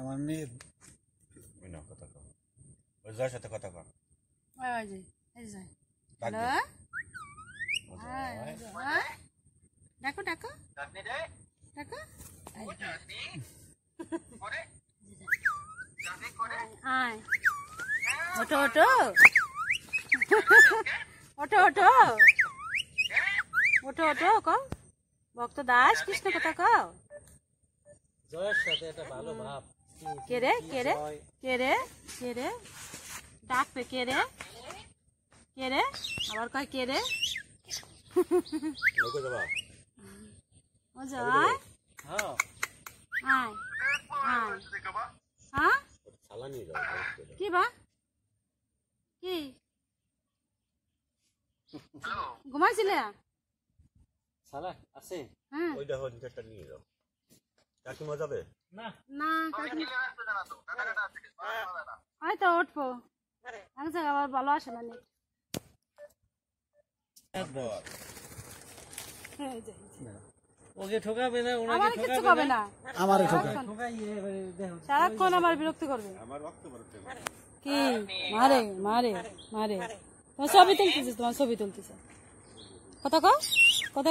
আমার মেয়ের ওই সাথে কথা কম ডাকো ডাকো ডাকো আয় অটো অটো অটো অটো অটো ওটো কও ভক্ত দাস কৃষ্ণ কথা কও জয়ের সাথে একটা ভালো ভাব কেরে কেরে কেরে কেরে ডাকবে কেরে কেরে আবার কয় কেরে হ্যাঁ। হ্যাঁ? কি বা কি ঘুমাইছিলে আছে হ্যাঁ নিয়ে যাও কাকিমা যাবে না না তো উঠবো এক ভালো আসে না সারাক্ষণ আমার বিরক্ত করবে কি মারে মারে মারে তোমার ছবি তুলতেছিস তোমার ছবি তুলতেছে কথা কথা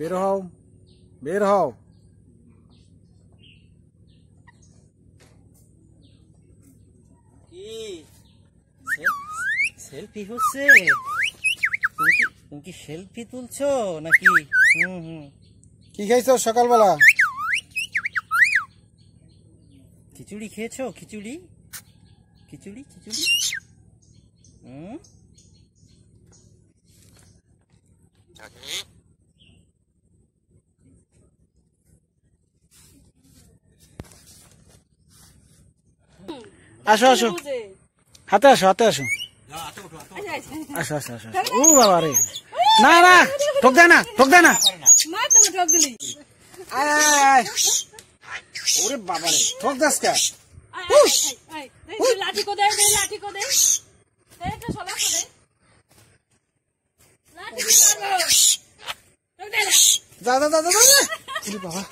বের হও বের হও কি সেলফি হচ্ছে তুমি কি সেলফি তুলছো নাকি হুম হুম কি খাইছো সকালবেলা খিচুড়ি খেয়েছো খিচুড়ি খিচুড়ি খিচুড়ি হুম আসো আসো হাতে আসো হাতে আসো আসো আসো আসো ও বাবা রে না না ঠক দেয় না ঠক দেয় না ওরে বাবা রে যা যা যা যা বাবা